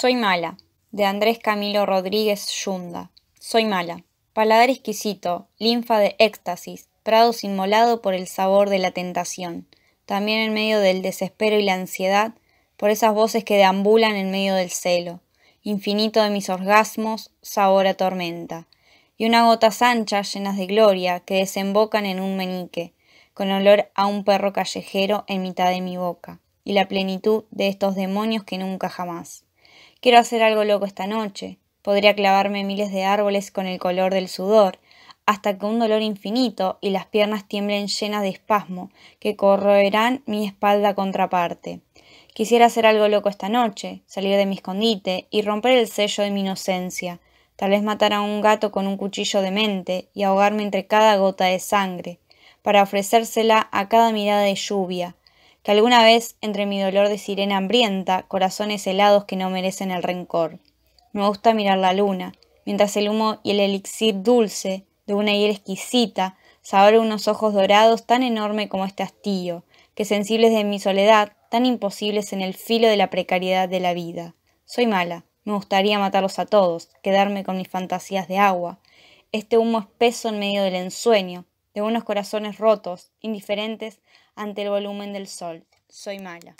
Soy mala, de Andrés Camilo Rodríguez Yunda. Soy mala. Paladar exquisito, linfa de éxtasis, prado inmolado por el sabor de la tentación. También en medio del desespero y la ansiedad, por esas voces que deambulan en medio del celo. Infinito de mis orgasmos, sabor a tormenta. Y una gota sancha, llenas de gloria que desembocan en un menique, con olor a un perro callejero en mitad de mi boca. Y la plenitud de estos demonios que nunca jamás. Quiero hacer algo loco esta noche. Podría clavarme miles de árboles con el color del sudor, hasta que un dolor infinito y las piernas tiemblen llenas de espasmo, que corroerán mi espalda contraparte. Quisiera hacer algo loco esta noche, salir de mi escondite y romper el sello de mi inocencia, tal vez matar a un gato con un cuchillo de mente y ahogarme entre cada gota de sangre, para ofrecérsela a cada mirada de lluvia, que alguna vez entre mi dolor de sirena hambrienta, corazones helados que no merecen el rencor. Me gusta mirar la luna, mientras el humo y el elixir dulce de una hiel exquisita saborea unos ojos dorados tan enorme como este astillo, que sensibles de mi soledad, tan imposibles en el filo de la precariedad de la vida. Soy mala, me gustaría matarlos a todos, quedarme con mis fantasías de agua, este humo espeso en medio del ensueño, de unos corazones rotos, indiferentes ante el volumen del sol. Soy mala.